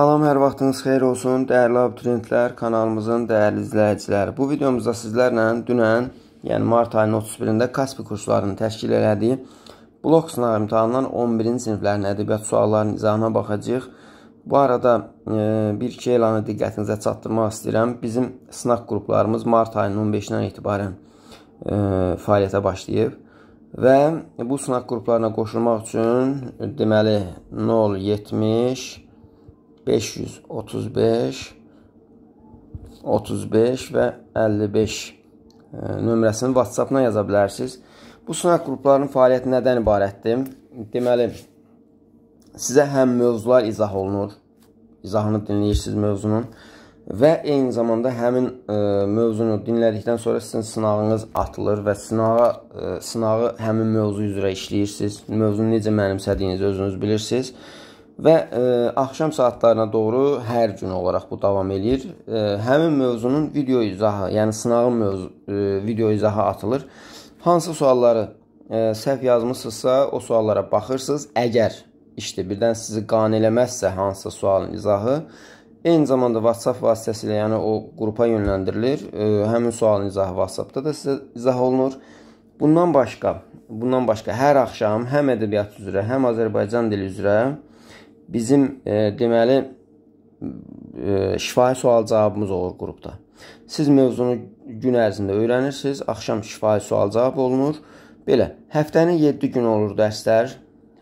Salam, hər vaxtınız xeyir olsun, dəyərli abituriyentlər, kanalımızın dəyərli izləyiciləri. Bu videomuzda sizlərlə dünən, yəni mart ayının 31-də KASPI kurslarının təşkil elədiyi blok sınav imtahanından 11-ci siniflərin ədəbiyyat suallarının izahına baxacağıq. Bu arada e, bir-iki elanı diqqətinizə çatdırmaq istəyirəm. Bizim sınaq qruplarımız mart ayının 15-dən etibarən e, fəaliyyətə başlayıb. Və bu sınaq qruplarına qoşulmaq üçün deməli 070 535 35 və 55 e, nömrəsini WhatsApp-dan yaza bilərsiniz. Bu sınaq qruplarının fəaliyyəti nədən ibarətdir? Deməli, sizə həm mövzular izah olunur, izahını dinləyirsiniz mövzunun və eyni zamanda həmin ə, e, mövzunu dinlədikdən sonra sizin sınağınız atılır və sınağa ə, e, sınağı həmin mövzu üzrə işləyirsiniz. Mövzunu necə mənimsədiyinizi özünüz bilirsiniz və ə, e, axşam saatlarına doğru hər gün olaraq bu davam eləyir. Ə, e, həmin mövzunun video izahı, yəni sınağın mövzu ə, e, video izahı atılır. Hansı sualları ə, səhv yazmısınızsa, o suallara baxırsınız. Əgər işdə birdən sizi qan eləməzsə hansı sualın izahı, eyni zamanda WhatsApp vasitəsilə, yəni o qrupa yönləndirilir. Ə, həmin sualın izahı WhatsApp-da da sizə izah olunur. Bundan başqa, bundan başqa hər axşam həm ədəbiyyat üzrə, həm Azərbaycan dili üzrə bizim e, deməli e, şifahi sual cavabımız olur qrupda. Siz mövzunu gün ərzində öyrənirsiniz, axşam şifahi sual cavab olunur. Belə, həftənin 7 günü olur dərslər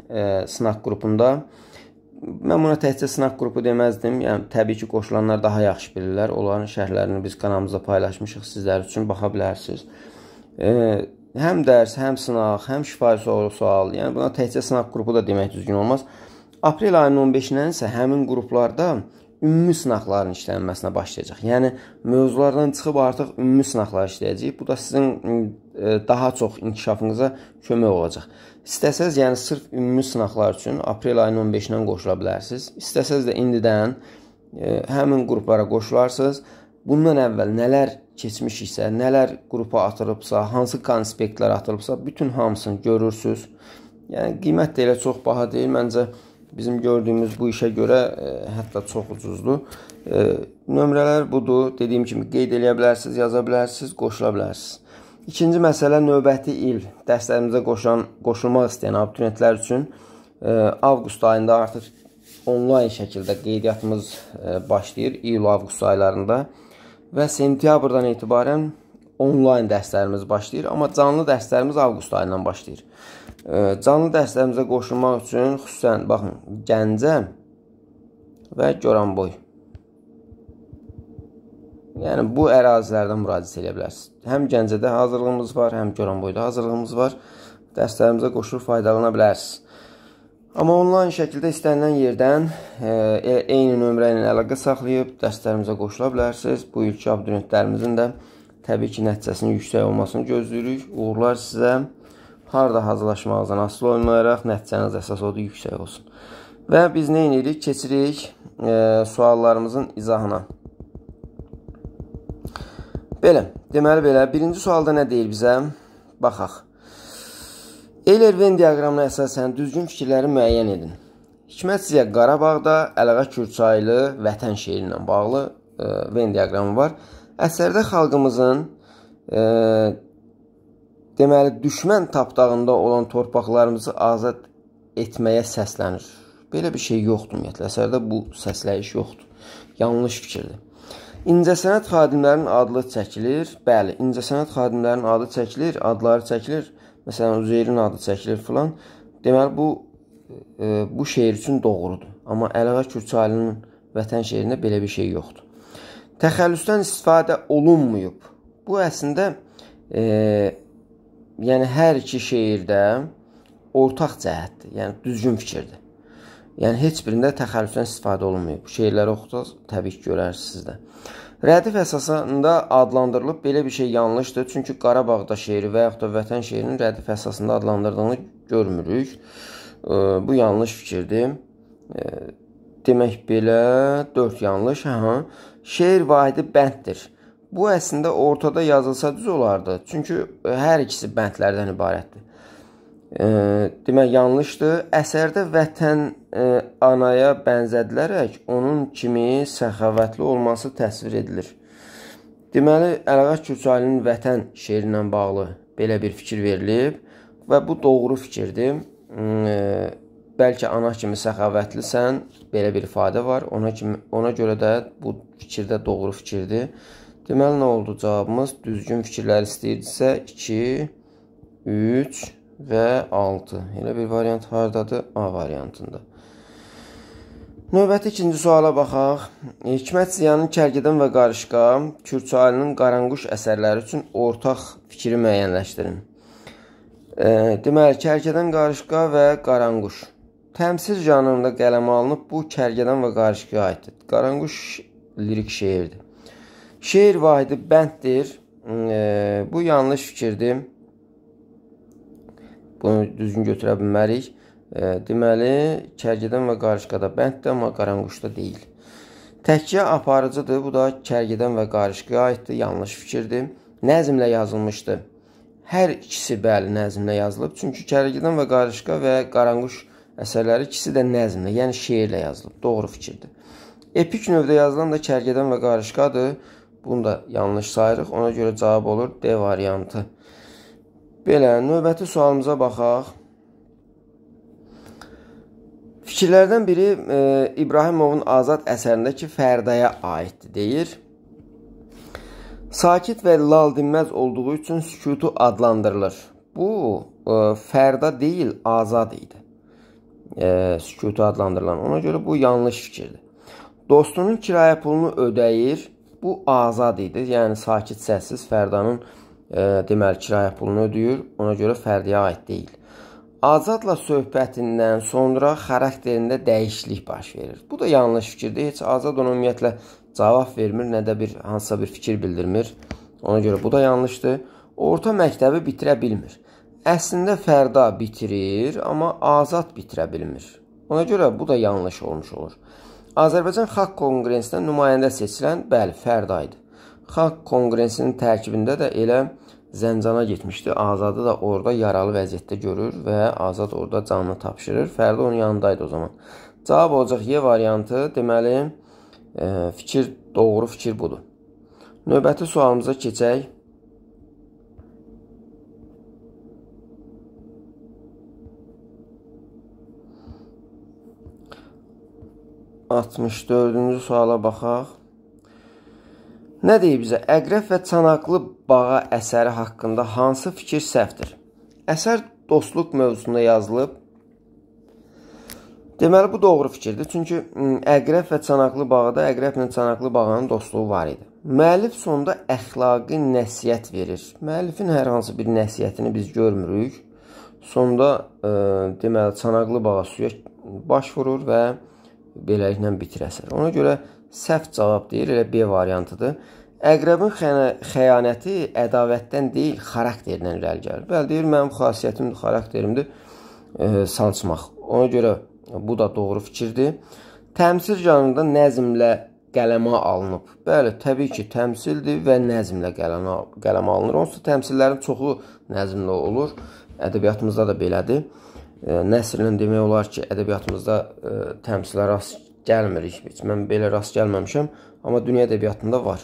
e, sınaq qrupunda. Mən buna təkcə sınaq qrupu deməzdim. Yəni təbii ki, qoşulanlar daha yaxşı bilirlər. Onların şərhlərini biz kanalımızda paylaşmışıq sizlər üçün baxa bilərsiniz. E, həm dərs, həm sınaq, həm şifahi sual, yəni buna təkcə sınaq qrupu da demək düzgün olmaz. Aprel ayının 15-dən isə həmin qruplarda ümumi sınaqların işlənməsinə başlayacaq. Yəni mövzulardan çıxıb artıq ümumi sınaqlar işləyəcəyik. Bu da sizin e, daha çox inkişafınıza kömək olacaq. İstəsəz, yəni sırf ümumi sınaqlar üçün aprel ayının 15-dən qoşula bilərsiniz. İstəsəz də indidən e, həmin qruplara qoşularsınız. Bundan əvvəl nələr keçmişiksə, nələr qrupa atılıbsa, hansı konspektlər atılıbsa, bütün hamısını görürsüz. Yəni qiymət də elə çox baha deyil məncə bizim gördüyümüz bu işə görə ə, e, hətta çox ucuzdur. Ə, e, nömrələr budur. Dediyim kimi qeyd eləyə bilərsiniz, yaza bilərsiniz, qoşula bilərsiniz. İkinci məsələ növbəti il dərslərimizə qoşan, qoşulmaq istəyən abituriyentlər üçün ə, e, avqust ayında artıq onlayn şəkildə qeydiyyatımız ə, başlayır iyul-avqust aylarında və sentyabrdan etibarən onlayn dərslərimiz başlayır, amma canlı dərslərimiz avqust ayından başlayır. Canlı dərslərimizə qoşulmaq üçün xüsusən baxın, Gəncə və Goranboy. Yəni bu ərazilərdən müraciət edə bilərsiniz. Həm Gəncədə hazırlığımız var, həm Goranboyda hazırlığımız var. Dərslərimizə qoşulub faydalana bilərsiniz. Amma onlayn şəkildə istənilən yerdən e, e eyni nömrə ilə əlaqə saxlayıb dərslərimizə qoşula bilərsiniz. Bu ilki abunentlərimizin də təbii ki, nəticəsinin yüksək olmasını gözləyirik. Uğurlar sizə harda hazırlaşmağınızdan asılı olmayaraq nəticəniz əsas odur yüksək olsun. Və biz nə edirik? Keçirik e, suallarımızın izahına. Belə, deməli belə, birinci sualda nə deyir bizə? Baxaq. Eyler-Venn diaqramına əsasən düzgün fikirləri müəyyən edin. Hikmət sizə Qarabağda Ələğa Kürçaylı vətən şeiri ilə bağlı e, Venn diaqramı var. Əsərdə xalqımızın e, deməli düşmən tapdağında olan torpaqlarımızı azad etməyə səslənir. Belə bir şey yoxdur ümumiyyətlə. Əsərdə bu səsləyiş yoxdur. Yanlış fikirdir. İncəsənət xadimlərinin adlı çəkilir. Bəli, incəsənət xadimlərinin adı çəkilir, adları çəkilir. Məsələn, Üzeyrin adı çəkilir filan. Deməli bu e, bu şeir üçün doğrudur. Amma Əliğa Kürçayının vətən şeirində belə bir şey yoxdur təxəllüsdən istifadə olunmayıb. Bu əslində e, yəni hər iki şeirdə ortaq cəhətdir, yəni düzgün fikirdir. Yəni heç birində təxəllüsdən istifadə olunmayıb. Bu şeirləri oxusaq təbii ki, görərsiniz də. Rədif əsasında adlandırılıb belə bir şey yanlışdır. Çünki Qarabağda şeiri və yaxud da Vətən şeirinin rədif əsasında adlandırdığını görmürük. E, bu yanlış fikirdir. E, demək belə 4 yanlış, hə. hə şeir vahidi bənddir. Bu əslində ortada yazılsa düz olardı. Çünki e, hər ikisi bəndlərdən ibarətdir. E, demək yanlışdır. Əsərdə vətən e, anaya bənzədilərək onun kimi səxavətli olması təsvir edilir. Deməli, Əlağac Kürsalinin Vətən şeiri ilə bağlı belə bir fikir verilib və bu doğru fikirdir. E, bəlkə ana kimi səxavətlisən, belə bir ifadə var. Ona kimi ona görə də bu fikirdə doğru fikirdir. Deməli nə oldu cavabımız? Düzgün fikirlər istəyirdisə 2 3 və 6. Elə bir variant hardadır? A variantında. Növbəti ikinci suala baxaq. Hikmət Ziyanın Kərgədən və Qarışqa, Kürçalinin Qaranquş əsərləri üçün ortaq fikri müəyyənləşdirin. E, deməli, Kərgədən Qarışqa və Qaranquş. Təmsil janrında qələmə alınıb bu kərgədən və qarışqıya aiddir. Qaranquş lirik şeirdir. Şeir vahidi bənddir. Hmm, e, bu yanlış fikirdir. Bunu düzgün götürə bilmərik. E, deməli, kərgədən və qarışqada bənddir, amma qaranquşda deyil. Təkcə aparıcıdır. Bu da kərgədən və qarışqıya aiddir. Yanlış fikirdir. Nəzmlə yazılmışdır. Hər ikisi bəli nəzmlə yazılıb. Çünki kərgədən və qarışqa və qaranquş əsərləri ikisi də nəzmlə, yəni şeirlə yazılıb. Doğru fikirdir. Epik növdə yazılan da kərgədən və qarışqadır. Bunu da yanlış sayırıq. Ona görə cavab olur D variantı. Belə, növbəti sualımıza baxaq. Fikirlərdən biri e, İbrahimovun Azad əsərindəki Fərdaya aiddir deyir. Sakit və lal dinməz olduğu üçün sükutu adlandırılır. Bu e, Fərda deyil, Azad idi e, sükutu adlandırılan. Ona görə bu yanlış fikirdir. Dostunun kirayə pulunu ödəyir. Bu azad idi. Yəni sakit səssiz Fərdanın e, deməli kirayə pulunu ödəyir. Ona görə Fərdiyə aid deyil. Azadla söhbətindən sonra xarakterində dəyişiklik baş verir. Bu da yanlış fikirdir. Heç Azad ona ümumiyyətlə cavab vermir, nə də bir hansısa bir fikir bildirmir. Ona görə bu da yanlışdır. Orta məktəbi bitirə bilmir əslində fərda bitirir, amma azad bitirə bilmir. Ona görə bu da yanlış olmuş olur. Azərbaycan Xalq Konqresinə nümayəndə seçilən bəli Fərda idi. Xalq Konqresinin tərkibində də elə Zəncana getmişdi. Azadı da orada yaralı vəziyyətdə görür və Azad orada canını tapşırır. Fərda onun yanındaydı o zaman. Cavab olacaq Y variantı, deməli, e, fikir doğru fikir budur. Növbəti sualımıza keçək. 64-cü suala baxaq. Nə deyir bizə? Əqrəb və çanaqlı bağa əsəri haqqında hansı fikir səhvdir? Əsər dostluq mövzusunda yazılıb. Deməli bu doğru fikirdir. Çünki əqrəb və çanaqlı bağda əqrəblə çanaqlı bağanın dostluğu var idi. Müəllif sonda əxlaqi nəsihət verir. Müəllifin hər hansı bir nəsihətini biz görmürük. Sonda e, deməli çanaqlı bağa suya baş vurur və beləliklə bitirəsən. Ona görə səhv cavab deyil, elə B variantıdır. Əqrəbin xəyanəti ədavətdən deyil, xarakterdən irəli gəlir. Bəli deyir, mənim xasiyyətim, xarakterimdir e, sancmaq. Ona görə bu da doğru fikirdir. Təmsil janrında nəzmlə qələmə alınıb. Bəli, təbii ki, təmsildir və nəzmlə qələmə, qələmə alınır. Onsuz təmsillərin çoxu nəzmlə olur. Ədəbiyyatımızda da belədir nəsrlə demək olar ki, ədəbiyyatımızda ə, təmsilə rast gəlmirik heç. Mən belə rast gəlməmişəm, amma dünya ədəbiyyatında var.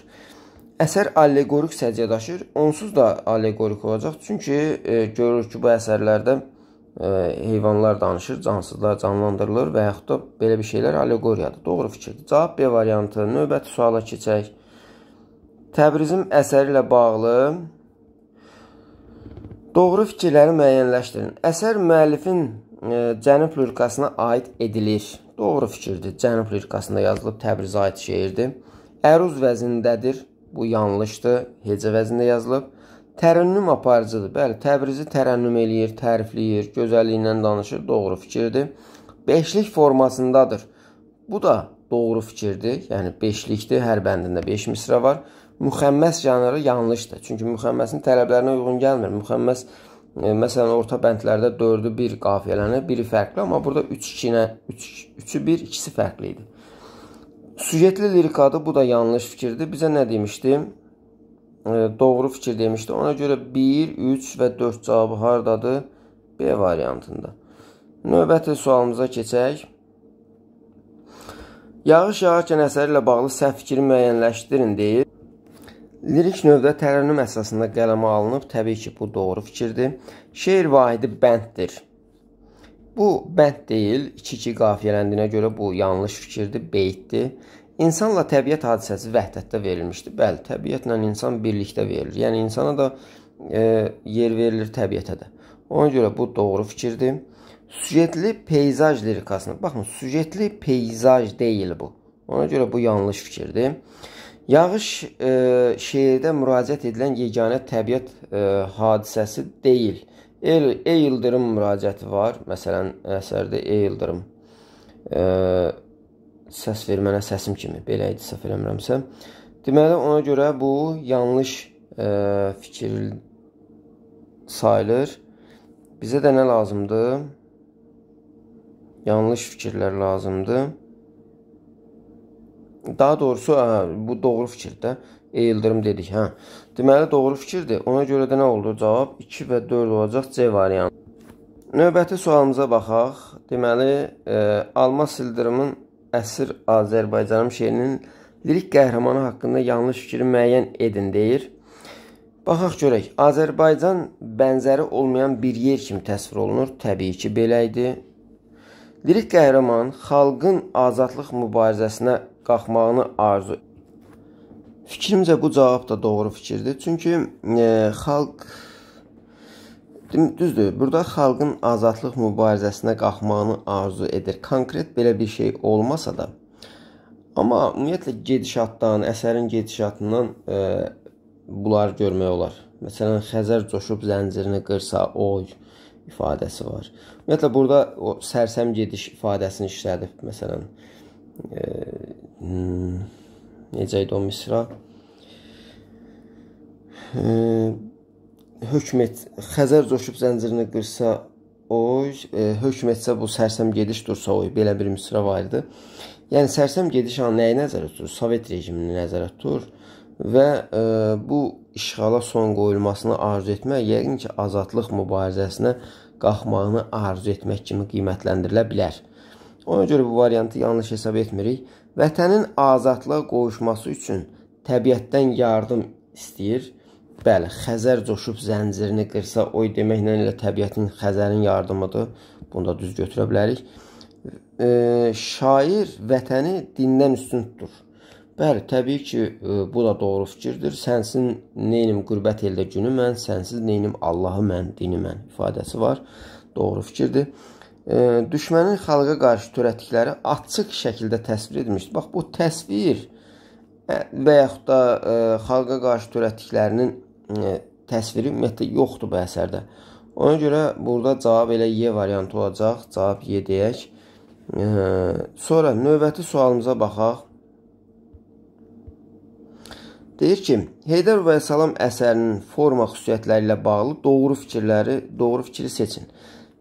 Əsər alleqorik səciyyəyə daşır. Onsuz da alleqorik olacaq, çünki ə, görürük ki, bu əsərlərdə ə, heyvanlar danışır, cansızlar canlandırılır və yaxud da belə bir şeylər alleqoriyadır. Doğru fikirdir. Cavab B variantı. Növbəti suala keçək. Təbrizim əsəri ilə bağlı Doğru fikirləri müəyyənləşdirin. Əsər müəllifin e, Cənub lirikasına aid edilir. Doğru fikirdir. Cənub lirikasında yazılıb Təbrizə aid şeirdir. Əruz vəznindədir. Bu yanlışdır. Hecə vəznində yazılıb. Tərənnüm aparıcıdır. Bəli, Təbrizi tərənnüm eləyir, tərifləyir, gözəlliyindən danışır. Doğru fikirdir. Beşlik formasındadır. Bu da doğru fikirdir. Yəni beşlikdir. Hər bəndində 5 beş misra var müxəmməs janrı yanlışdır. Çünki müxəmməsin tələblərinə uyğun gəlmir. Müxəmməs e, məsələn orta bəndlərdə 4-ü 1 qafiyələnir, biri fərqli, amma burada 3-2-nə 3 3-ü 1, ikisi fərqli idi. Sujetli lirikada bu da yanlış fikirdir. Bizə nə demişdi? E, doğru fikir demişdi. Ona görə 1, 3 və 4 cavabı hardadır? B variantında. Növbəti sualımıza keçək. Yağış yağarkən əsəri ilə bağlı səhv fikri müəyyənləşdirin deyib. Lirik növdə tərənnüm əsasında qələmə alınıb, təbii ki, bu doğru fikirdir. Şeir vahidi bənddir. Bu bənd deyil, 2-2 qafiyələndiyinə görə bu yanlış fikirdir, beytdir. İnsanla təbiət hadisəsi vəhdətdə verilmişdir. Bəli, təbiətlə insan birlikdə verilir. Yəni insana da e, yer verilir təbiətə də. Ona görə bu doğru fikirdir. Süjetli peyzaj lirikasına baxın, süjetli peyzaj deyil bu. Ona görə bu yanlış fikirdir. Yağış e, şeirdə müraciət edilən yeganə təbiət e, hadisəsi deyil. El, ey ildırım müraciəti var. Məsələn, əsərdə ey ildırım e, səs ver mənə səsim kimi belə idi səhv eləmirəmsə. Deməli ona görə bu yanlış e, fikir sayılır. Bizə də nə lazımdır? Yanlış fikirlər lazımdır. Daha doğrusu hə, bu doğru fikirdir. E, Yıldırım dedik, hə. Deməli doğru fikirdir. Ona görə də nə oldu? Cavab 2 və 4 olacaq C variantı. Növbəti sualımıza baxaq. Deməli, e, Almas Yıldırımın Əsir Azərbaycanım şeirinin lirik qəhrəmanı haqqında yanlış fikri müəyyən edin deyir. Baxaq görək. Azərbaycan bənzəri olmayan bir yer kimi təsvir olunur. Təbii ki, belə idi. Lirik qəhrəman xalqın azadlıq mübarizəsinə qalxmağını arzu Fikrimcə bu cavab da doğru fikirdir. Çünki e, xalq düzdür, burada xalqın azadlıq mübarizəsinə qalxmağını arzu edir. Konkret belə bir şey olmasa da amma ümumiyyətlə gedişatdan, əsərin gedişatından e, bunlar görmək olar. Məsələn, Xəzər coşub zəncirini qırsa, oy ifadəsi var. Ümumiyyətlə burada o sərsəm gediş ifadəsini işlədib, məsələn, e, Hmm, necə idi o misra? Hökm et, Xəzər coşub zəncirini qırsa oy, hökm etsə bu sərsəm gediş dursa oy, belə bir misra var idi. Yəni sərsəm gediş an nəyi nəzərdə tutur? Sovet rejimini nəzərdə tutur və ə, bu işğala son qoyulmasını arzu etmək yəqin ki, azadlıq mübarizəsinə qalxmağını arzu etmək kimi qiymətləndirilə bilər. Ona görə bu variantı yanlış hesab etmirik. Vətənin azadlığa qovuşması üçün təbiətdən yardım istəyir. Bəli, Xəzər coşub zəncirini qırsa, oy deməklə elə təbiətin Xəzərin yardımıdır. Bunu da düz götürə bilərik. E, şair vətəni dindən üstün tutur. Bəli, təbii ki, e, bu da doğru fikirdir. Sənsin neynim qürbət eldə günü mən, sənsiz neynim Allahı mən, dini mən ifadəsi var. Doğru fikirdir düşmənin xalqa qarşı törətdikləri açıq şəkildə təsvir edilmişdir. Bax bu təsvir e, və yaxud da e, xalqa qarşı törətdiklərinin e, təsviri ümumiyyətlə yoxdur bu əsərdə. Ona görə burada cavab elə Y variantı olacaq. Cavab Y deyək. Sonra növbəti sualımıza baxaq. Deyir ki, Heydər və Salam əsərinin forma xüsusiyyətləri ilə bağlı doğru fikirləri, doğru fikri seçin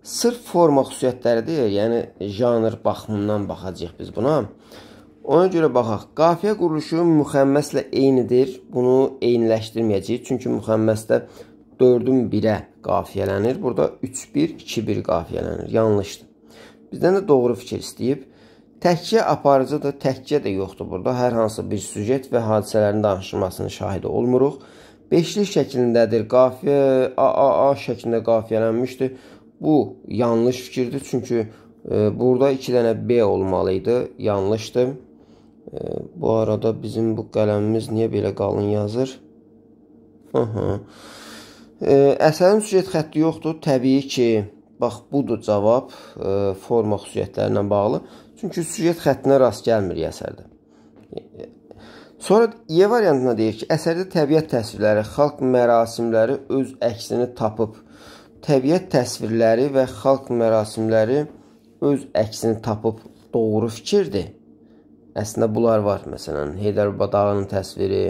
sırf forma xüsusiyyətləridir. Yəni janr baxımından baxacağıq biz buna. Ona görə baxaq. Qafiyə quruluşu müxəmməsilə eynidir. Bunu eyniləşdirməyəcəyik. Çünki müxəmməsdə 4-ün 1-ə qafiyələnir. Burada 3-1, 2-1 qafiyələnir. Yanlışdır. Bizdən də doğru fikir istəyib. Təkcə aparıcı da, təkcə də yoxdur burada. Hər hansı bir süjet və hadisələrin danışılmasının şahidi olmuruq. Beşlik şəklindədir. Qafiyə AAA şəklində qafiyələnmişdir. Bu yanlış fikirdir. Çünki e, burada 2 dənə B olmalı idi. Yanlışdır. E, bu arada bizim bu qələmimiz niyə belə qalın yazır? Aha. E, əsərin süjet xətti yoxdur. Təbii ki, bax budur cavab e, forma xüsusiyyətlərinə bağlı. Çünki süjet xəttinə rast gəlmir əsərdə. Sonra E variantına deyir ki, əsərdə təbiət təsvirləri, xalq mərasimləri öz əksini tapıb təbiət təsvirləri və xalq mərasimləri öz əksini tapıb doğru fikirdir. Əslində bunlar var. Məsələn, Heydərba dağının təsviri,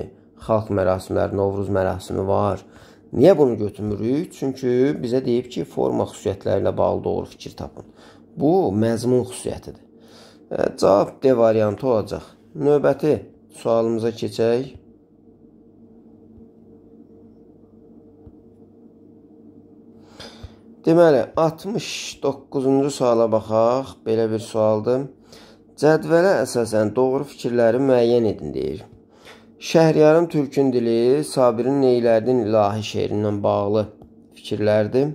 xalq mərasimləri, Novruz mərasimi var. Niyə bunu götürmürük? Çünki bizə deyib ki, forma xüsusiyyətləri ilə bağlı doğru fikir tapın. Bu məzmun xüsusiyyətidir. E, cavab D variantı olacaq. Növbəti sualımıza keçək. Deməli, 69-cu suala baxaq. Belə bir sualdır. Cədvələ əsasən doğru fikirləri müəyyən edin deyir. Şəhriyarın türkün dili Sabirin Neylərdin ilahi şeirindən bağlı fikirlərdir.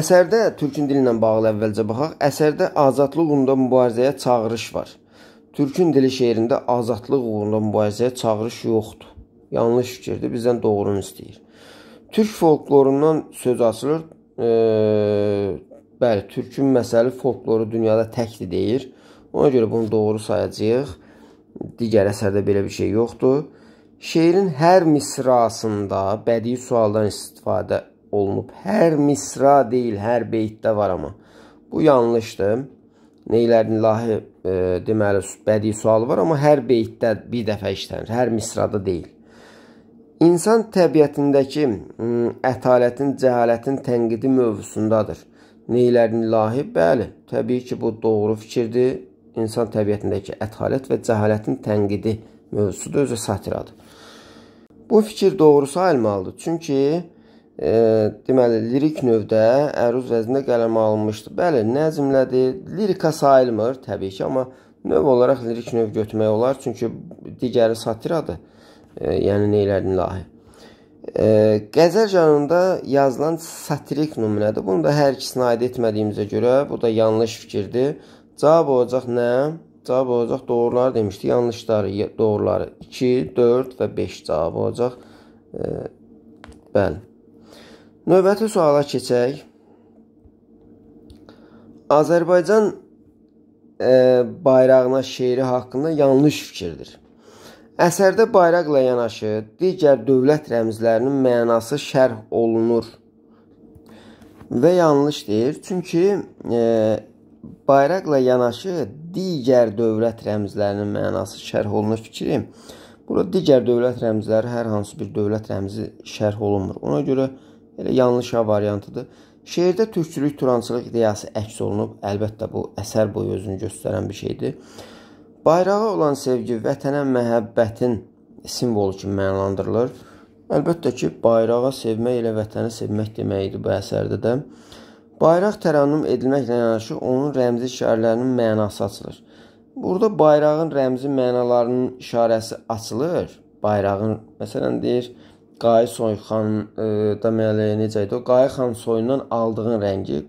Əsərdə türkün dili ilə bağlı əvvəlcə baxaq. Əsərdə azadlıq uğrunda mübarizəyə çağırış var. Türkün dili şeirində azadlıq uğrunda mübarizəyə çağırış yoxdur yanlış fikirdir, bizdən doğrunu istəyir. Türk folklorundan söz açılır. E, bəli, türkün məsəli folkloru dünyada təkdir deyir. Ona görə bunu doğru sayacağıq. Digər əsərdə belə bir şey yoxdur. Şeirin hər misrasında bədii sualdan istifadə olunub. Hər misra deyil, hər beytdə var amma. Bu yanlışdır. Neylərin ilahi e, deməli bədii sualı var, amma hər beytdə bir dəfə işlənir. Hər misrada deyil. İnsan təbiətindəki ətalətin, cəhalətin tənqidi mövzusundadır. Neylərin lahib? Bəli, təbii ki, bu doğru fikirdir. İnsan təbiətindəki ətalət və cəhalətin tənqidi mövzusu da özü satiradır. Bu fikir doğru sayılmalıdır. Çünki e, deməli, lirik növdə əruz vəznində qələmə alınmışdır. Bəli, nəzmlədir, lirika sayılmır təbii ki, amma növ olaraq lirik növ götürmək olar, çünki digəri satiradır yəni neylədin ilahi. Qəzəl janrında yazılan satirik nümunədir. Bunu da hər ikisinə aid etmədiyimizə görə bu da yanlış fikirdir. Cavab olacaq nə? Cavab olacaq doğruları demişdi. Yanlışları, doğruları 2, 4 və 5 cavab olacaq. Bəli. Növbəti suala keçək. Azərbaycan e, bayrağına şeiri haqqında yanlış fikirdir. Əsərdə bayraqla yanaşı digər dövlət rəmzlərinin mənası şərh olunur. Və yanlış deyir. Çünki e, bayraqla yanaşı digər dövlət rəmzlərinin mənası şərh olunur fikri. Burada digər dövlət rəmzləri hər hansı bir dövlət rəmzi şərh olunmur. Ona görə elə yanlış A variantıdır. Şeirdə türkçülük, turançılıq ideyası əks olunub. Əlbəttə bu əsər boyu özünü göstərən bir şeydir. Bayrağa olan sevgi vətənə məhəbbətin simvolu kimi mənalandırılır. Əlbəttə ki, bayrağa sevmək ilə vətəni sevmək deməkdir bu əsərdə də. Bayraq tərənnüm edilməklə yanaşı onun rəmzi işarələrinin mənası açılır. Burada bayrağın rəmzi mənalarının işarəsi açılır. Bayrağın məsələn deyir, Qay Soyxan e, deməli necə idi? O Qay xan soyundan aldığın rəngi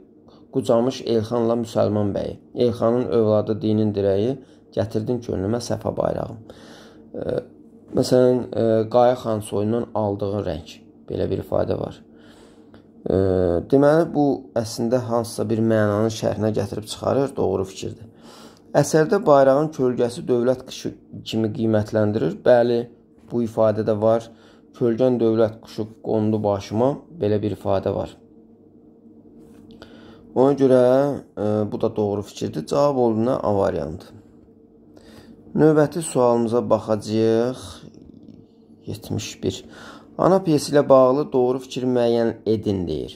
qucamış Elxanla Müsəlman bəyi. Elxanın övladı dinin dirəyi gətirdim könlümə səfa bayrağım. E, məsələn, e, Qaya xan soyundan aldığın rəng belə bir ifadə var. E, deməli bu əslində hansısa bir mənanın şərhinə gətirib çıxarır, doğru fikirdir. Əsərdə bayrağın kölgəsi dövlət qışı kimi qiymətləndirir. Bəli, bu ifadə də var. Kölgən dövlət quşu qondu başıma, belə bir ifadə var. Ona görə e, bu da doğru fikirdir. Cavab olduğuna avariyandır. Növbəti sualımıza baxacağıq. 71. Ana pyesi ilə bağlı doğru fikir müəyyən edin deyir.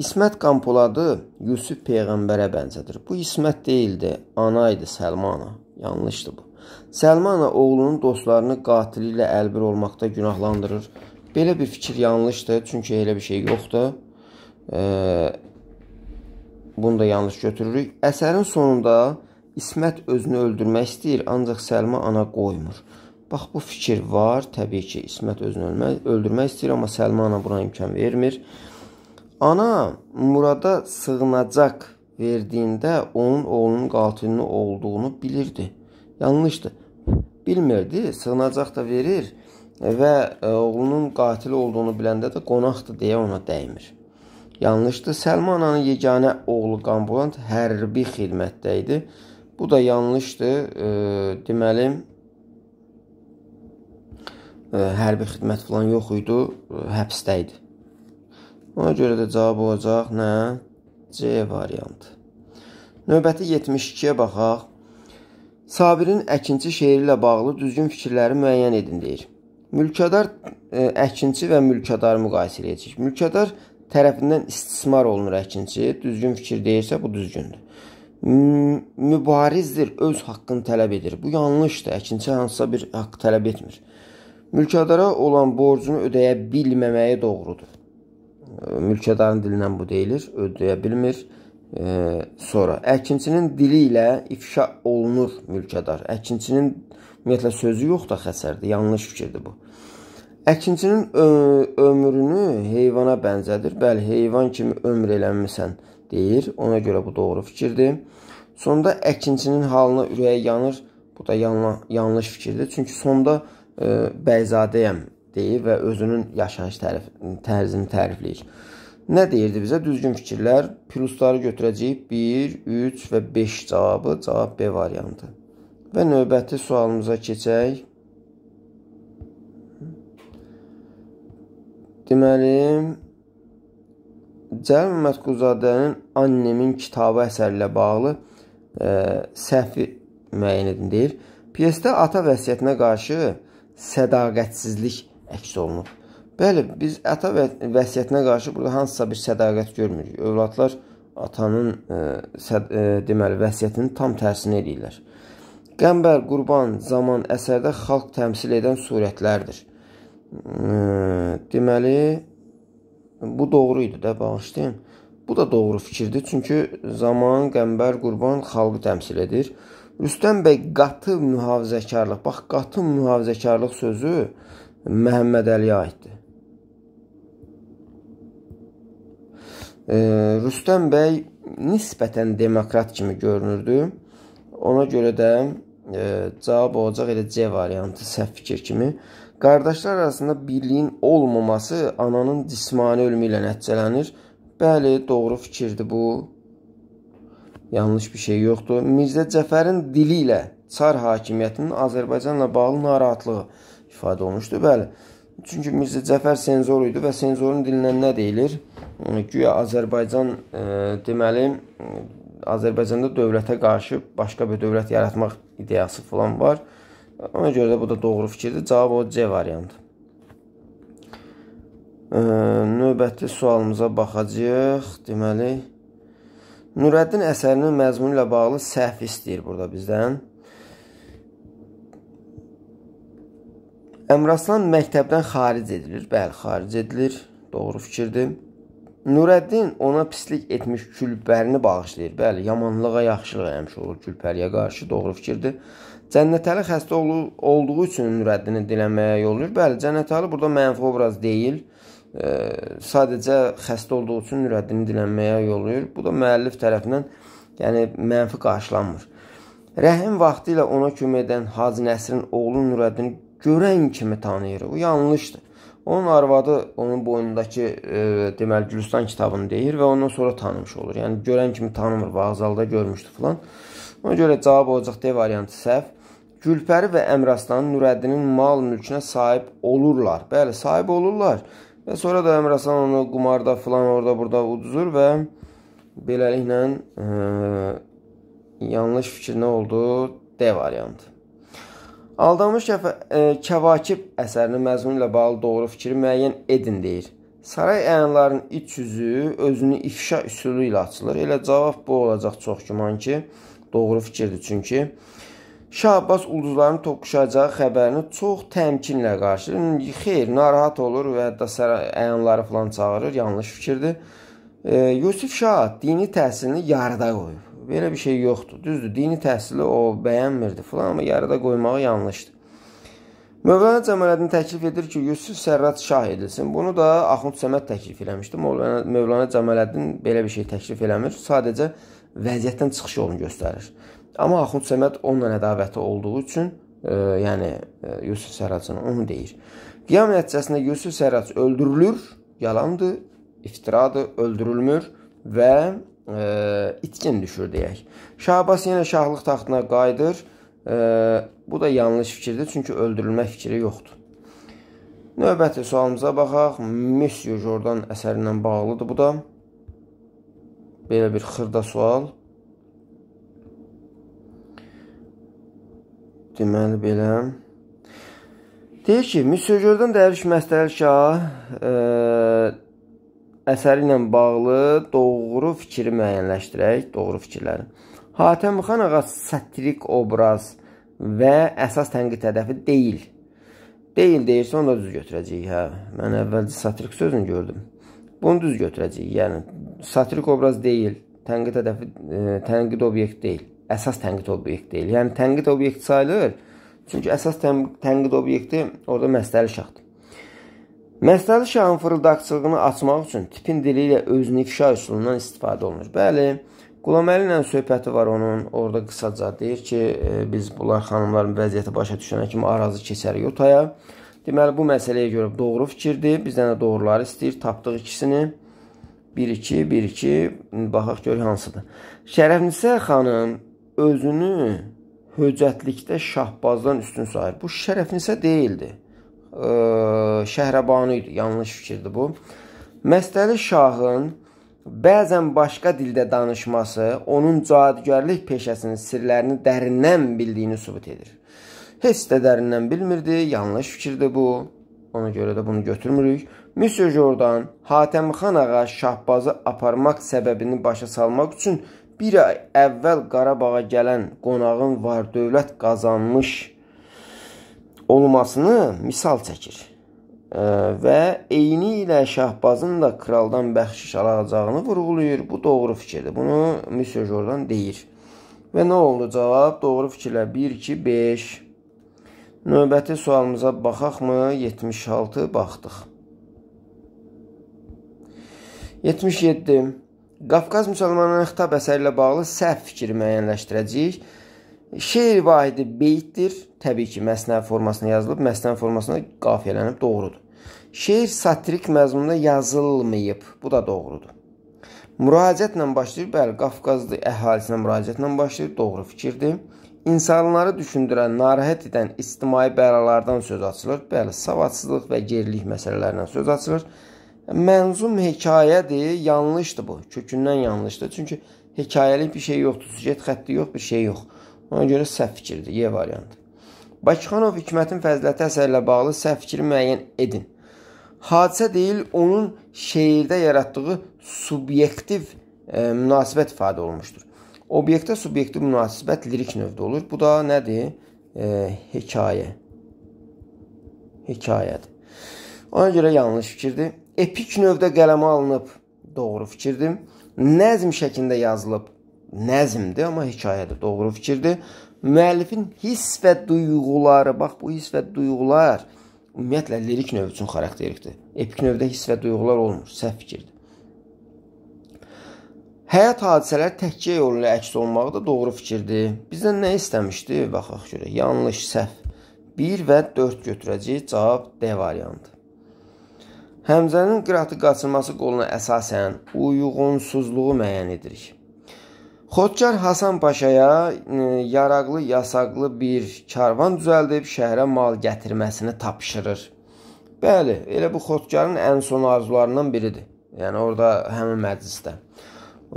İsmət Qampoladı Yusuf peyğəmbərə bənzədir. Bu İsmət deyildi, ana idi Səlmana. Yanlışdı bu. Səlmana oğlunun dostlarını qatili ilə əlbir olmaqda günahlandırır. Belə bir fikir yanlışdır, çünki elə bir şey yoxdur. E, bunu da yanlış götürürük. Əsərin sonunda İsmət özünü öldürmək istəyir, ancaq Səlma ana qoymur. Bax bu fikir var. Təbii ki, İsmət özünü ölmək, öldürmək istəyir, amma Səlma ana buna imkan vermir. Ana Murada sığınacaq verdiyində onun oğlunun qatilini olduğunu bilirdi. Yanlışdır. Bilmirdi, sığınacaq da verir və e, oğlunun qatil olduğunu biləndə də qonaqdır deyə ona dəymir. Yanlışdır. Səlma ananın yeganə oğlu Qambuland hərbi xidmətdə idi Bu da yanlışdır. Deməli, e, hərbi xidmət falan yox idi, e, həbsdə idi. Ona görə də cavab olacaq nə? C variantı. Növbəti 72-yə baxaq. Sabirin əkinçi şeiri ilə bağlı düzgün fikirləri müəyyən edin deyir. Mülkədar e, əkinçi və mülkədarı müqayisə edəcək. Mülkədar tərəfindən istismar olunur əkinçi. Düzgün fikir deyirsə bu düzgündür mübarizdir, öz haqqını tələb edir. Bu yanlışdır. Əkinçi hansısa bir haqq tələb etmir. Mülkədara olan borcunu ödəyə bilməməyi doğrudur. Mülkədarın dilindən bu deyilir, ödəyə bilmir. E, sonra əkinçinin dili ilə ifşa olunur mülkədar. Əkinçinin ümumiyyətlə sözü yox da xəsərdir, yanlış fikirdir bu. Əkinçinin ömrünü heyvana bənzədir. Bəli, heyvan kimi ömr eləmisən deyir. Ona görə bu doğru fikirdir. Sonda əkinçinin halına ürəyi yanır. Bu da yanla, yanlış fikirdir. Çünki sonda e, bəyzadəyəm deyir və özünün yaşayış tərif, tərzini tərifləyir. Nə deyirdi bizə? Düzgün fikirlər. Plusları götürəcəyik. 1, 3 və 5 cavabı cavab B variantı. Və növbəti sualımıza keçək. Deməli, Cəlil Məmmədquluzadənin Annemin kitabı əsəri ilə bağlı ə, e, səhv müəyyən edilir. Pyesdə ata vəsiyyətinə qarşı sədaqətsizlik əks olunub. Bəli, biz ata vəsiyyətinə qarşı burada hansısa bir sədaqət görmürük. Övladlar atanın ə, e, səd ə, e, deməli vəsiyyətinin tam tərsini edirlər. Qəmbər, qurban, zaman əsərdə xalq təmsil edən surətlərdir. Ə, deməli, Bu doğru idi də, bağışlayın. Bu da doğru fikirdir, çünki zaman, qəmbər, qurban xalqı təmsil edir. Rüstəm bəy qatı mühafizəkarlıq, bax qatı mühafizəkarlıq sözü Məhəmməd Əliyə aiddir. Rüstəm bəy nisbətən demokrat kimi görünürdü. Ona görə də e, cavab olacaq elə C variantı səhv fikir kimi. Qardaşlar arasında birliyin olmaması ananın cismani ölümü ilə nəticələnir. Bəli, doğru fikirdir bu. Yanlış bir şey yoxdur. Mirzə Cəfərin dili ilə çar hakimiyyətinin Azərbaycanla bağlı narahatlığı ifadə olmuşdu. Bəli. Çünki Mirzə Cəfər senzor idi və senzorun dilindən nə deyilir? Yəni, güya Azərbaycan e, deməli Azərbaycanda dövlətə qarşı başqa bir dövlət yaratmaq ideyası falan var. Ona görə də bu da doğru fikirdir. Cavab o C variantı. Növbəti sualımıza baxacağıq. Deməli, Nurəddin əsərinin məzmunu ilə bağlı səhv istəyir burada bizdən. Əmraslan məktəbdən xaric edilir. Bəli, xaric edilir. Doğru fikirdir. Nurəddin ona pislik etmiş Gülpərini bağışlayır. Bəli, yamanlığa yaxşılıq həmişə olur Gülpəriyə qarşı. Doğru fikirdir. Cənnətəli xəstə olduğu üçün Nurəddini dilənməyə yollayır. Bəli, Cənnətəli burada mənfi obraz deyil. E, sadəcə xəstə olduğu üçün Nurəddini dilənməyə yollayır. Bu da müəllif tərəfindən yəni mənfi qarşılanmır. Rəhim vaxtı ilə ona kömək edən Hacı Nəsrin oğlu Nurəddini görən kimi tanıyır. Bu yanlışdır. Onun arvadı onun boynundakı e, deməli Gülüstan kitabını deyir və ondan sonra tanımış olur. Yəni görən kimi tanımır, vağzalda görmüşdü filan. Ona görə cavab olacaq D variantı səhv. Gülpəri və Əmraslan Nurəddinin mal-mülkünə sahib olurlar. Bəli, sahib olurlar. Və sonra da Əmraslan onu qumarda filan orada burada uduzur və beləliklə ə, e, yanlış fikir nə oldu? D variantı. Aldanmış kəf ə, e, Kəvakib əsərinin məzmunu ilə bağlı doğru fikri müəyyən edin deyir. Saray əyanlarının iç yüzü özünü ifşa üsulu ilə açılır. Elə cavab bu olacaq çox güman ki, doğru fikirdir çünki. Şah Abbas ulduzların toqquşacağı xəbərini çox təmkinlə qarşılayır. Xeyr, narahat olur və hətta əyanları falan çağırır. Yanlış fikirdir. E, Yusif Şah dini təhsilini yarıda qoyub. Belə bir şey yoxdur. Düzdür, dini təhsili o bəyənmirdi filan, amma yarıda qoymağı yanlışdır. Mövlana Cəmaləddin təklif edir ki, Yusuf Sərrat şah edilsin. Bunu da Axund Səməd təklif eləmişdi. Mövlana, Mövlana Cəmaləddin belə bir şey təklif eləmir. Sadəcə vəziyyətdən çıxış yolunu göstərir. Amma Axund Səməd onunla ədavəti olduğu üçün, e, yəni e, Yusif Səracın onu deyir. Qiyam nəticəsində Yusif Sərac öldürülür, yalandır, iftiradır, öldürülmür və e, itkin düşür deyək. Şah Abbas yenə şahlıq taxtına qayıdır. E, bu da yanlış fikirdir, çünki öldürülmə fikri yoxdur. Növbəti sualımıza baxaq. Monsieur Jordan əsərindən bağlıdır bu da. Belə bir xırda sual. Deməli belə. Deyir ki, Müsəccərdən Dərviş Məstəli Şah e, əsəri ilə bağlı doğru fikri müəyyənləşdirək, doğru fikirləri. Hatəm Xan ağa satirik obraz və əsas tənqid hədəfi deyil. Deyil deyirsə, onu da düz götürəcəyik, hə. Mən əvvəlcə satirik sözünü gördüm. Bunu düz götürəcəyik. Yəni satirik obraz deyil, tənqid hədəfi, e, tənqid obyekt deyil əsas tənqid obyekti deyil. Yəni tənqid obyekti sayılır. Çünki əsas tənqid obyekti orada məstəli şahdır. Məstəli şahın fırıldaqçılığını açmaq üçün tipin dili ilə özünü ifşa üsulundan istifadə olunur. Bəli, Qulaməli ilə söhbəti var onun. Orada qısaca deyir ki, e, biz bunlar xanımların vəziyyəti başa düşənə kimi arazı keçərik otaya. Deməli bu məsələyə görə doğru fikirdir. Bizdən də doğruları istəyir, tapdıq ikisini. 1 2 1 2 baxaq görək hansıdır. Şərəfnisə xanım özünü höcətlikdə Şahbazdan üstün sayır. Bu Şərəfnisə deyildi. Şəhrəbanu idi, yanlış fikirdir bu. Məstəli Şahın bəzən başqa dildə danışması onun cadugərlik peşəsinin sirlərini dərindən bildiyini sübut edir. Heç də dərindən bilmirdi, yanlış fikirdir bu. Ona görə də bunu götürmürük. Misyo Jordan Hatəmxan ağa Şahbazı aparmaq səbəbini başa salmaq üçün bir ay əvvəl Qarabağa gələn qonağın var dövlət qazanmış olmasını misal çəkir və eyni ilə Şahbazın da kraldan bəxşiş alacağını vurğulayır. Bu doğru fikirdir. Bunu Müsyo Jordan deyir. Və nə oldu cavab? Doğru fikirlə 1 2 5. Növbəti sualımıza baxaqmı? 76 baxdıq. 77 Qafqaz müsəlmanının xitab əsəri ilə bağlı səhv fikri müəyyənləşdirəcəyik. Şeir vahidi beytdir. Təbii ki, məsnəvi formasına yazılıb, məsnəvi formasına qafiyələnib doğrudur. Şeir satirik məzmunda yazılmayıb. Bu da doğrudur. Müraciətlə başlayır. Bəli, Qafqazlı əhalisinə müraciətlə başlayır. Doğru fikirdir. İnsanları düşündürən, narahat edən ictimai bəlalardan söz açılır. Bəli, savadsızlıq və gerilik məsələlərindən söz açılır mənzum hekayədir, yanlışdır bu. Kökündən yanlışdır. Çünki hekayəlik bir şey yoxdur, süjet xətti yox, bir şey yox. Ona görə səhv fikirdir, Y variantı. Bakıxanov Hikmətin fəziləti əsərlə bağlı səhv fikri müəyyən edin. Hadisə deyil, onun şeirdə yaratdığı subyektiv e, münasibət ifadə olunmuşdur. Obyektə subyektiv münasibət lirik növdə olur. Bu da nədir? E, hekayə. Hekayədir. Ona görə yanlış fikirdir epik növdə qələmə alınıb, doğru fikirdir. Nəzm şəklində yazılıb, nəzmdir, amma hekayədir, doğru fikirdir. Müəllifin hiss və duyğuları, bax bu hiss və duyğular ümumiyyətlə lirik növ üçün xarakterikdir. Epik növdə hiss və duyğular olmur, səhv fikirdir. Həyat hadisələri təkcə yolu ilə əks olmağı da doğru fikirdir. Bizdən nə istəmişdi? Baxaq görək. Yanlış, səhv. 1 və 4 götürəcəyik. Cavab D variantı. Həmzənin qıratı qaçırması qoluna əsasən uyğunsuzluğu müəyyən edirik. Xodkar Hasan Paşaya e, yaraqlı, yasaqlı bir karvan düzəldib şəhərə mal gətirməsini tapşırır. Bəli, elə bu xodkarın ən son arzularından biridir. Yəni orada həmin məclisdə.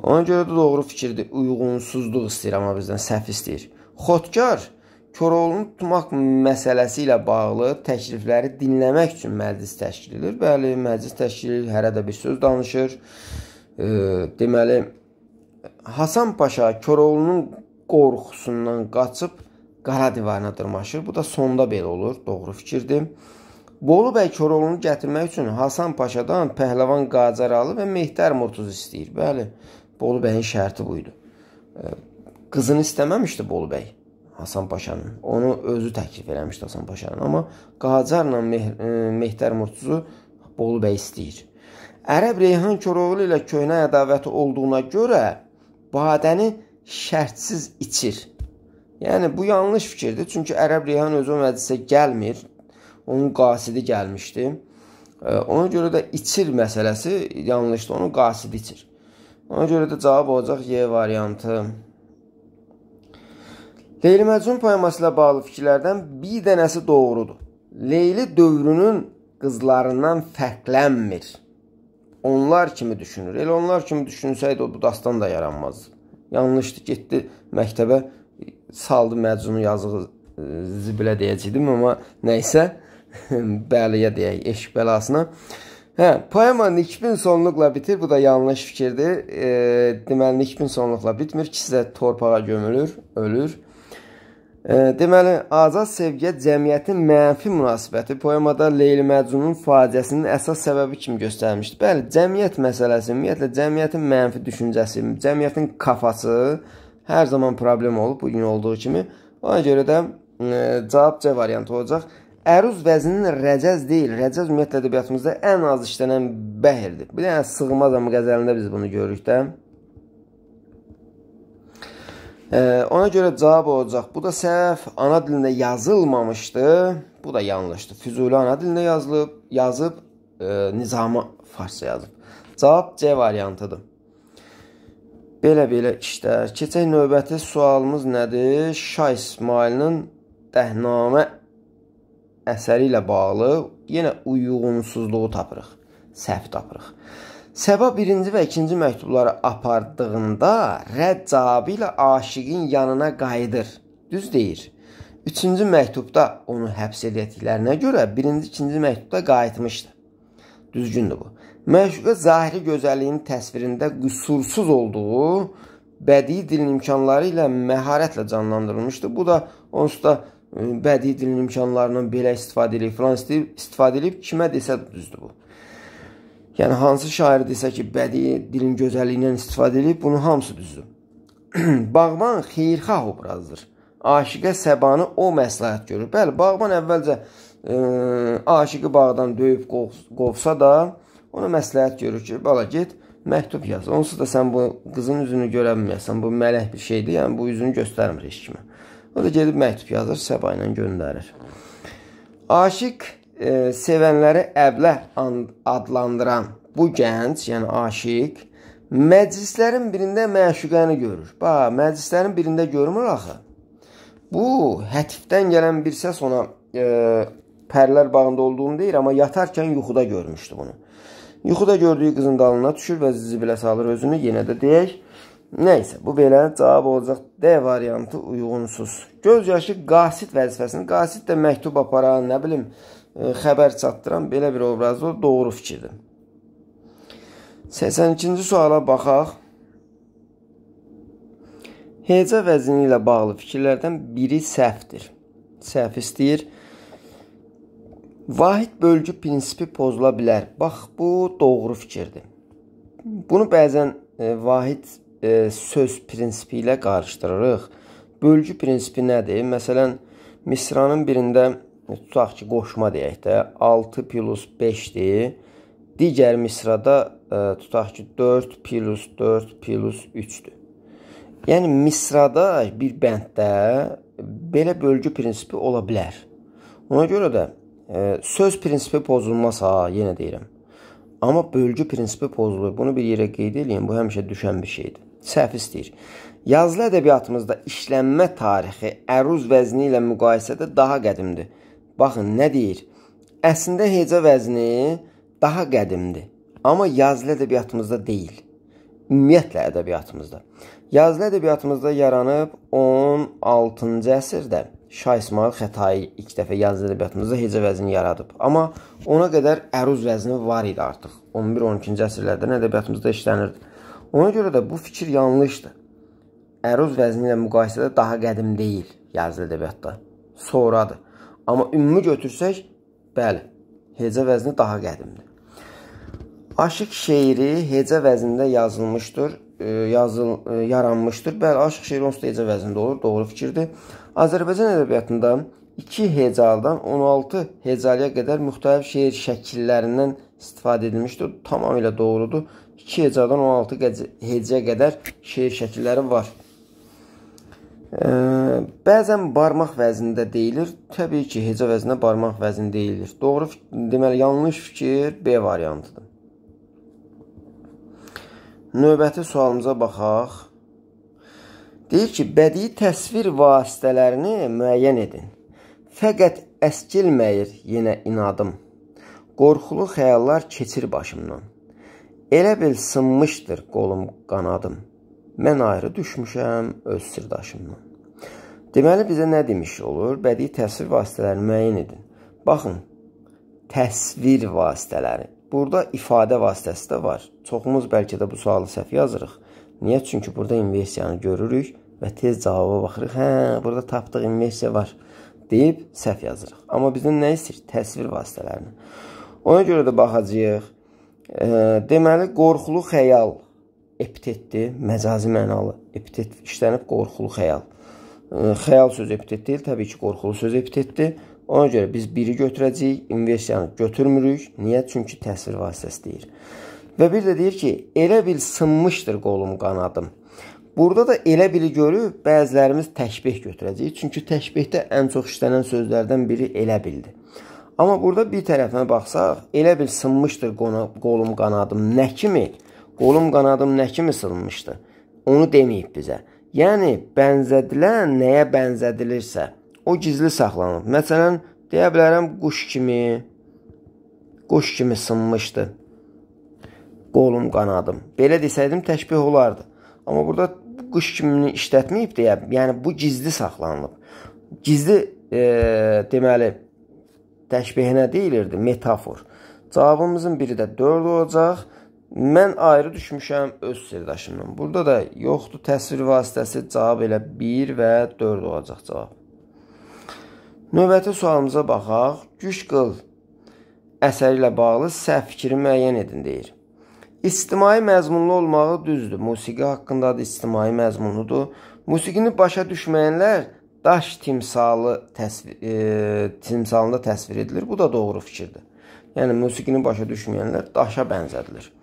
Ona görə də doğru fikirdir. Uyğunsuzluq istəyir amma bizdən səhv istəyir. Xodkar Koroğlunu tutmaq məsələsi ilə bağlı təklifləri dinləmək üçün məclis təşkil edilir. Bəli, məclis təşkil edilir, hərə də bir söz danışır. E, deməli Hasan Paşa Koroğlunun qorxusundan qaçıb Qara divarına dırmaşır. Bu da sonda belə olur, doğru fikirdir. Bolu bəy Koroğlunu gətirmək üçün Hasan Paşadan Pəhləvan Qacaralı və Mehdər Murtuz istəyir. Bəli, Bolu bəyin şərti bu idi. Qızını istəməmişdi Bolu bəy. Hasan Paşanın. Onu özü təklif eləmişdi Hasan Paşanın. Amma Qacarla Meh e, Mehter Murtuzu Bolu bəy istəyir. Ərəb Reyhan Koroğlu ilə köhnə ədavəti olduğuna görə badəni şərtsiz içir. Yəni bu yanlış fikirdir. Çünki Ərəb Reyhan özü məclisə gəlmir. Onun qasidi gəlmişdi. E, ona görə də içir məsələsi yanlışdır. Onun qasidi içir. Ona görə də cavab olacaq Y variantı. Deyilməcun poeması ilə bağlı fikirlərdən bir dənəsi doğrudur. Leyli dövrünün qızlarından fərqlənmir. Onlar kimi düşünür. Elə onlar kimi düşünsəydi bu dastan da yaranmazdı. Yanlışdı, getdi məktəbə saldı Məcnunu yazığı e, zibilə deyəcəydim, amma nə isə bəliyə deyək, eşq bəlasına. Hə, poema nikbin sonluqla bitir. Bu da yanlış fikirdir. E, deməli nikbin sonluqla bitmir. Kisə torpağa gömülür, ölür. Deməli, azad sevgiyə cəmiyyətin mənfi münasibəti poemada Leyli Məcnunun faciəsinin əsas səbəbi kimi göstərmişdi. Bəli, cəmiyyət məsələsi, ümumiyyətlə cəmiyyətin mənfi düşüncəsi, cəmiyyətin kafası hər zaman problem olub bu gün olduğu kimi. Ona görə də e, cavab C variantı olacaq. Əruz vəzninin rəcəz deyil. Rəcəz ümumiyyətlə ədəbiyyatımızda ən az işlənən bəhrdir. Bilən yəni, sığmaz amma qəzəlində biz bunu görürük də. Ona görə cavab olacaq. Bu da səhv, ana dilində yazılmamışdı. Bu da yanlışdır. Füzuli ana dilində yazılıb, yazıb e, Nizami farsça yazıb. Cavab C variantıdır. Belə-belə işlər. Keçək növbəti sualımız nədir? Şah İsmailin Dəhnamə əsəri ilə bağlı yenə uyğunsuzluğu tapırıq. Səhv tapırıq. Səba birinci və ikinci məktubları apardığında rədd cavabı ilə aşiqin yanına qayıdır. Düz deyir. 3-cü məktubda onu həbs elətdiklərinə görə 1-ci, 2-ci məktubda qayıtmışdı. Düzgündür bu. Məşuqə zahiri gözəlliyinin təsvirində qüsursuz olduğu bədii dilin imkanları ilə məharətlə canlandırılmışdı. Bu da onsuz da e, bədii dilin imkanlarından belə istifadə edilib, filan istifadə edilib kimə desə düzdür bu. Yəni hansı şair desə ki, bədii dilin gözəlliyindən istifadə edib, bunun hamısı düzdür. bağban xeyirxah obrazdır. Aşiqə səbanı o məsləhət görür. Bəli, bağban əvvəlcə ə, e, aşiqi bağdan döyüb qovsa da, ona məsləhət görür ki, bala get, məktub yaz. Onsuz da sən bu qızın üzünü görə bilməyəsən. Bu mələk bir şeydir, yəni bu üzünü göstərmir heç kimə. O da gedib məktub yazır, səba ilə göndərir. Aşiq e, sevənləri əbləh adlandıran bu gənc, yəni aşiq məclislərin birində məşuqəni görür. Bax, məclislərin birində görmür axı. Bu hətifdən gələn bir səs ona e, pərlər bağında olduğunu deyir, amma yatarkən yuxuda görmüşdü bunu. Yuxuda gördüyü qızın dalına düşür və zibilə salır özünü, yenə də deyək. Nəysə, bu belə cavab olacaq D variantı uyğunsuz. Göz yaşı qasid vəzifəsini, qasid də məktub aparan, nə bilim, E, xəbər çatdıran belə bir obrazdır, doğru fikirdir. 82-ci suala baxaq. Heca vəzini ilə bağlı fikirlərdən biri səhvdir. Səhv istəyir. Vahid bölgü prinsipi pozula bilər. Bax, bu doğru fikirdir. Bunu bəzən e, vahid e, söz prinsipi ilə qarışdırırıq. Bölgü prinsipi nədir? Məsələn, misranın birində tutaq ki, qoşma deyək də, 6 plus 5-dir. Digər misrada ə, e, tutaq ki, 4 plus 4 plus 3-dür. Yəni misrada bir bənddə belə bölgü prinsipi ola bilər. Ona görə də ə, e, söz prinsipi pozulmasa, yenə deyirəm. Amma bölgü prinsipi pozulur. Bunu bir yerə qeyd eləyin, bu həmişə düşən bir şeydir. Səhv istəyir. Yazılı ədəbiyyatımızda işlənmə tarixi əruz vəzni ilə müqayisədə daha qədimdir. Baxın, nə deyir? Əslində heca vəzni daha qədimdir, amma yazılı ədəbiyyatımızda deyil. Ümumiyyətlə ədəbiyyatımızda. Yazılı ədəbiyyatımızda yaranıb 16-cı əsrdə Şah İsmail Xətai ilk dəfə yazılı ədəbiyyatımızda heca vəznini yaradıb. Amma ona qədər əruz vəzni var idi artıq. 11-12-ci əsrlərdə ədəbiyyatımızda işlənirdi. Ona görə də bu fikir yanlışdır. Əruz vəzni ilə müqayisədə daha qədim deyil yazılı ədəbiyyatda. Sonradır. Amma ümumi götürsək, bəli, heca vəzni daha qədimdir. Aşıq şeiri heca vəznində yazılmışdır, e, yazıl e, yaranmışdır. Bəli, aşıq şeiri onsuz da heca vəznində olur, doğru fikirdir. Azərbaycan ədəbiyyatında 2 hecadan 16 hecalıya qədər müxtəlif şeir şəkillərindən istifadə edilmişdir. Tamamilə doğrudur. 2 hecadan 16 hecaya qədər şeir şəkilləri var. Bəzən barmaq vəznində deyilir. Təbii ki, heca vəznində barmaq vəzni deyilir. Doğru deməli yanlış fikir B variantıdır. Növbəti sualımıza baxaq. Deyir ki, bədii təsvir vasitələrini müəyyən edin. Fəqət əskilməyir yenə inadım. Qorxulu xəyallar keçir başımdan. Elə bil sınmışdır qolum, qanadım. Mən ayrı düşmüşəm öz sirdaşımdan. Deməli bizə nə demiş olur? Bədii təsvir vasitələrini müəyyən edin. Baxın, təsvir vasitələri. Burada ifadə vasitəsi də var. Çoxumuz bəlkə də bu sualı səhv yazırıq. Niyə? Çünki burada inversiyanı görürük və tez cavaba baxırıq. Hə, burada tapdıq inversiya var deyib səhv yazırıq. Amma bizdən nə istəyir? Təsvir vasitələrini. Ona görə də baxacağıq. E, deməli qorxulu xəyal epitetdir, məcazi mənalı. Epitet işlənib qorxulu xəyal. Xəyal söz epitet deyil, təbii ki, qorxulu söz epitetdir. Ona görə biz biri götürəcəyik, inversiyanı götürmürük. Niyə? Çünki təsir vasitəsi deyir. Və bir də deyir ki, elə bil sınmışdır qolum qanadım. Burada da elə bili görüb bəzilərimiz təşbih götürəcəyik. Çünki təşbihdə ən çox işlənən sözlərdən biri elə bildir. Amma burada bir tərəfinə baxsaq, elə bil sınmışdır qolum qanadım nə kimi? qolum qanadım nə kimi sılmışdı. Onu deməyib bizə. Yəni bənzədilən nəyə bənzədilirsə, o gizli saxlanıb. Məsələn, deyə bilərəm quş kimi, quş kimi sınmışdı. Qolum qanadım. Belə desəydim təşbih olardı. Amma burada quş kimi işlətməyib deyə, yəni bu gizli saxlanılıb. Gizli e, deməli təşbihinə deyilirdi metafor. Cavabımızın biri də 4 olacaq. Mən ayrı düşmüşəm öz sirdaşımdan. Burada da yoxdur təsvir vasitəsi cavab elə 1 və 4 olacaq cavab. Növbəti sualımıza baxaq. Güc qıl əsəri ilə bağlı səhv fikri müəyyən edin deyir. İctimai məzmunlu olmağı düzdür. Musiqi haqqında da ictimai məzmunludur. Musiqini başa düşməyənlər daş timsalı təsvir, e, timsalında təsvir edilir. Bu da doğru fikirdir. Yəni musiqini başa düşməyənlər daşa bənzədilir.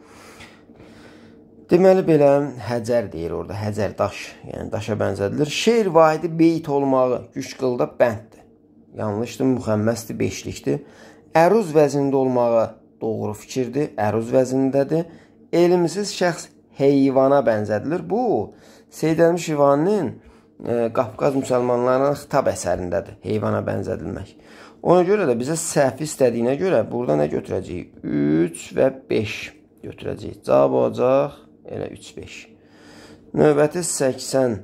Deməli belə Həcər deyir orada, Həcər daş, yəni daşa bənzədilir. Şeir vahidi beyt olmağı, gücqılda bənddir. Yanlışdır, müxəmmməsdir, beşlikdir. Əruz vəznində olmağı doğru fikirdir, əruz vəznindədir. Elmsiz şəxs heyvana bənzədilir. Bu Seyid Əlmi Şivaninin e, Qafqaz müsəlmanlarına xitab əsərindədir, heyvana bənzədilmək. Ona görə də bizə səhv istədiyinə görə burada nə götürəcəyik? 3 və 5 götürəcəyik. Cavab olacaq 1. Elə 3-5. Növbəti 80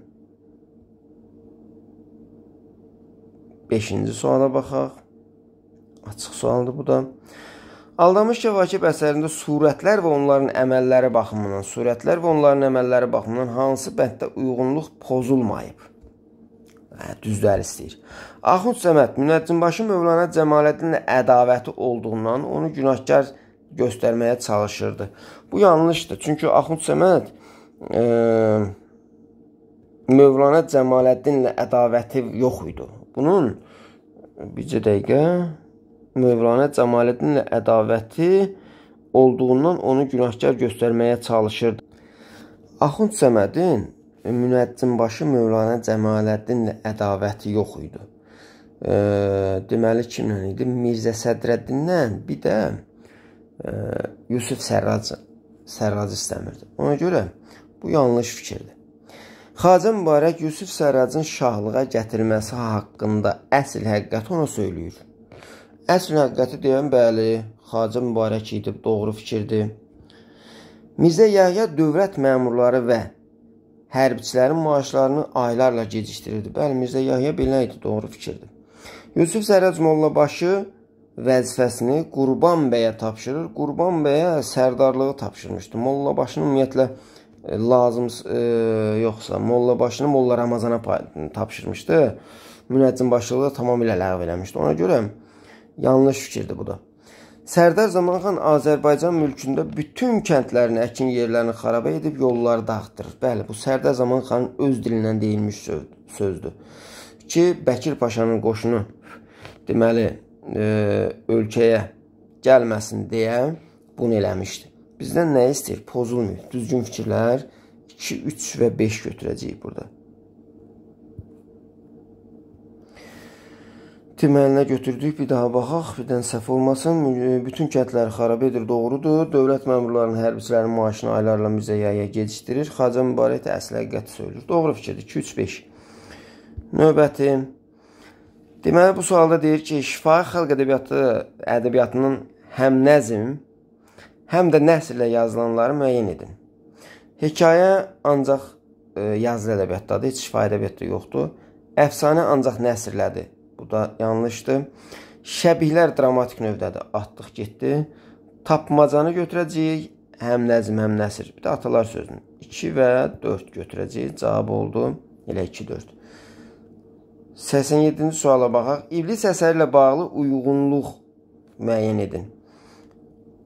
5-ci suala baxaq. Açıq sualdır bu da. Aldamış Kəvakib əsərində surətlər və onların əməlləri baxımından, surətlər və onların əməlləri baxımından hansı bənddə uyğunluq pozulmayıb? Hə, düzləri istəyir. Axund Səməd Münəccimbaşı Mövlana Cəmaləddinlə ədavəti olduğundan onu günahkar göstərməyə çalışırdı. Bu yanlışdır. Çünki Axund Səməd e, Mövlana Cəmaləddinlə ədavəti yox idi. Bunun bircə dəqiqə Mövlana Cəmaləddinlə ədavəti olduğundan onu günahkar göstərməyə çalışırdı. Axund Səmədin e, Münəccimbaşı Mövlana Cəmaləddinlə ədavəti yox idi. E, deməli kimlə idi? Mirzə Sədrəddinlə, bir də Yusuf Sərrac, Sərrac istəmirdi. Ona görə bu yanlış fikirdir. Xacə Mübarək Yusuf Sərracın şahlığa gətirilməsi haqqında əsl həqiqəti ona söyləyir. Əsl həqiqəti deyən bəli, Xacə Mübarək idi, doğru fikirdir. Mirzə Yahya dövlət məmurları və hərbçilərin maaşlarını aylarla gecikdirirdi. Bəli, Mirzə Yahya belə idi, doğru fikirdir. Yusuf Sərrac Mollabaşı vəzifəsini Qurban bəyə tapşırır. Qurban bəyə sərdarlığı tapşırmışdı. Molla başının ümumiyyətlə e, lazım e, yoxsa Molla başını Molla Ramazana tapşırmışdı. Münəccim başlığı da tamamilə ləğv eləmişdi. Ona görə yanlış fikirdir bu da. Sərdar Zamanxan Azərbaycan mülkündə bütün kəndlərini, əkin yerlərini xaraba edib yolları dağıtdırır. Bəli, bu Sərdar Zamanxanın öz dilindən deyilmiş sözdür ki, Bəkir Paşanın qoşunu deməli E, ölkəyə gəlməsin deyə bunu eləmişdi. Bizdən nə istəyir? Pozulmuyor. Düzgün fikirlər 2, 3 və 5 götürəcəyik burada. Timəlinə götürdük, bir daha baxaq, birdən səhv olmasın. E, bütün kəndləri xarab edir, doğrudur. Dövlət məmurlarının, hərbiçilərin maaşını aylarla müzəyaya gecikdirir. Xacə mübarək əslə qəti söylür. Doğru fikirdir, 2, 3, 5. Növbəti Deməli bu sualda deyir ki, şifa xalq ədəbiyyatı ədəbiyyatının həm nəzm, həm də nəsr ilə yazılanları müəyyən edin. Hekayə ancaq e, yazılı ədəbiyyatdadır, heç şifa ədəbiyyatda yoxdur. Əfsanə ancaq nəsrlədir. Bu da yanlışdır. Şəbihlər dramatik növdədir. Atdıq getdi. Tapmacanı götürəcəyik. Həm nəzm, həm nəsr. Bir də atalar sözünü 2 və 4 götürəcəyik. Cavab oldu elə 2 4. 87-ci suala baxaq. İblis əsəri ilə bağlı uyğunluq müəyyən edin.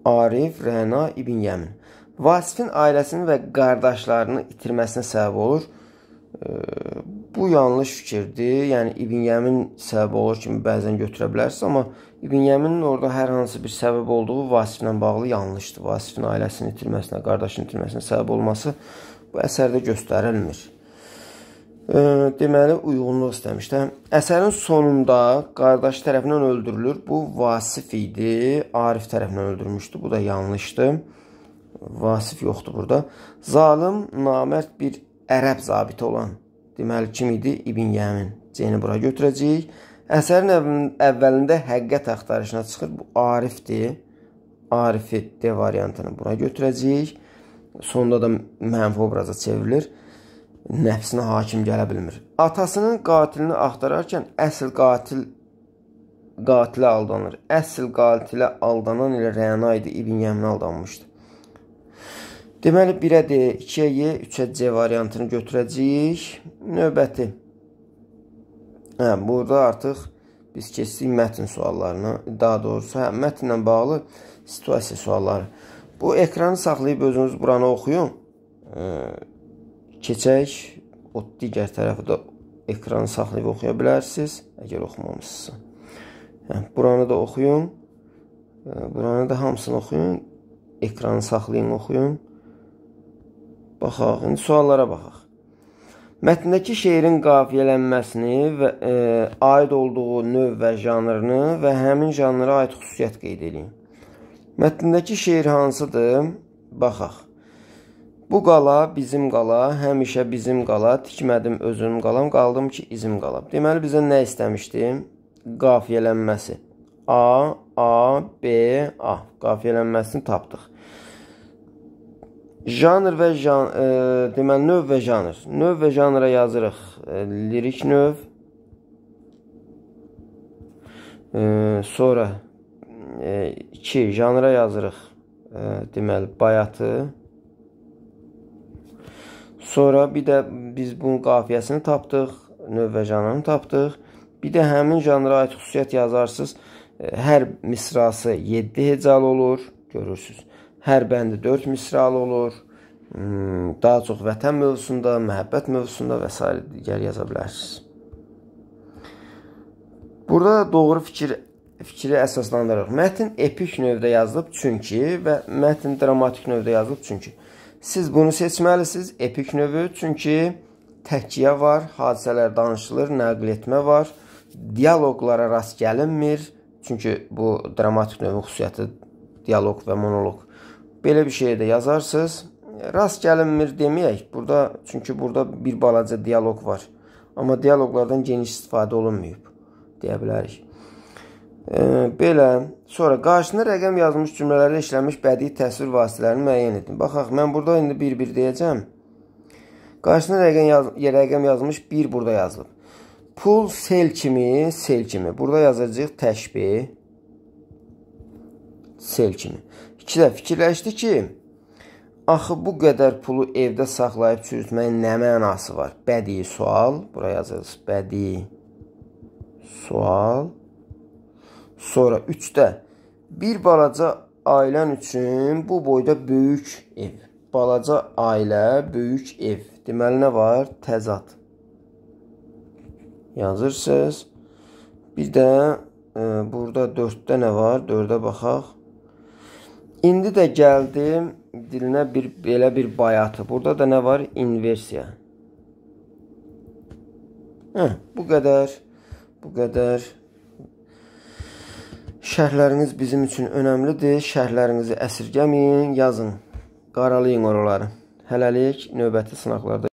Arif Rəna İbn Yəmin. Vasifin ailəsini və qardaşlarını itirməsinə səbəb olur. Bu yanlış fikirdir. Yəni İbn Yəmin səbəb olur kimi bəzən götürə bilərsiniz, amma İbn Yəminin orada hər hansı bir səbəb olduğu Vasiflə bağlı yanlışdır. Vasifin ailəsini itirməsinə, qardaşını itirməsinə səbəb olması bu əsərdə göstərilmir deməli uyğunluq istəmişdim. Əsərin sonunda qardaşı tərəfindən öldürülür. Bu Vasif idi. Arif tərəfindən öldürmüşdü. Bu da yanlışdı. Vasif yoxdur burada. Zalım namərd bir ərəb zabiti olan deməli kim idi? İbn Yəmin. Ceyni bura götürəcəyik. Əsərin əvvəlində həqiqət axtarışına çıxır. Bu Arifdir. Arifi D variantını bura götürəcəyik. Sonda da mənfi obraza çevrilir nəfsinə hakim gələ bilmir. Atasının qatilini axtararkən əsl qatil qatilə aldanır. Əsl qatilə aldanan ilə Rəna idi, İbn Yəmin aldanmışdı. Deməli 1-ə D, 2-yə Y, 3-ə C variantını götürəcəyik. Növbəti. Hə, burada artıq biz keçdik mətn suallarına. Daha doğrusu, hə, mətnlə bağlı situasiya sualları. Bu ekranı saxlayıb özünüz buranı oxuyun. E Keçək o digər tərəfdə ekranı saxlayıb oxuya bilərsiniz, əgər oxumamısınızsa. Yəni buranı da oxuyun. Hə, buranı da hamısını oxuyun. Ekranı saxlayın, oxuyun. Baxaq, indi suallara baxaq. Mətndəki şeirin qafiyələnməsini və e, aid olduğu növ və janrını və həmin janra aid xüsusiyyət qeyd edin. Mətndəki şeir hansıdır? Baxaq. Bu qala bizim qala, həmişə bizim qala, tikmədim özüm qalam, qaldım ki izim qalab. Deməli bizə nə istəmişdim? Qafiyələnməsi. A, A, B, A. Qafiyələnməsini tapdıq. Janr və jan, e, deməli növ və janr. Növ və janra yazırıq. E, lirik növ. E, sonra 2 e, janra yazırıq. E, deməli bayatı Sonra bir də biz bunun qafiyəsini tapdıq, növbə janrını tapdıq. Bir də həmin janra aid xüsusiyyət yazarsınız. E, hər misrası 7 hecalı olur, görürsüz. Hər bəndi 4 misralı olur. Hmm, daha çox vətən mövzusunda, məhəbbət mövzusunda və s. digər yaza bilərsiniz. Burada doğru fikir fikri əsaslandırırıq. Mətn epik növdə yazılıb çünki və mətn dramatik növdə yazılıb çünki. Siz bunu seçməlisiniz, epik növü, çünki təkkiyə var, hadisələr danışılır, nəql etmə var, dialoqlara rast gəlinmir, çünki bu dramatik növün xüsusiyyəti dialoq və monoloq. Belə bir şey də yazarsınız. Rast gəlinmir deməyək. Burada çünki burada bir balaca dialoq var. Amma dialoqlardan geniş istifadə olunmayıb deyə bilərik belə sonra qarşısına rəqəm yazılmış cümlələrdə işlənmiş bədii təsvir vasitələrini müəyyən edin. Baxaq, mən burada indi bir-bir deyəcəm. Qarşısına rəqəm, yaz rəqəm yazılmış 1 burada yazılıb. Pul sel kimi, sel kimi. Burada yazacağıq təşbih sel kimi. İki də fikirləşdi ki, axı bu qədər pulu evdə saxlayıb çürütməyin nə mənası var? Bədii sual, bura yazırıq. Bədii sual Sonra üçdə bir balaca ailən üçün bu boyda böyük ev. Balaca ailə, böyük ev. Deməli nə var? Təzad. Yazırsınız. Bir də e, burada 4-də nə var? 4-də baxaq. İndi də gəldim dilinə bir belə bir bayatı. Burada da nə var? İnversiya. Hə, bu qədər. Bu qədər. Şərhləriniz bizim üçün önəmlidir. Şərhlərinizi əsirgəməyin, yazın. Qaralayın oraları. Hələlik növbəti sınaqlarda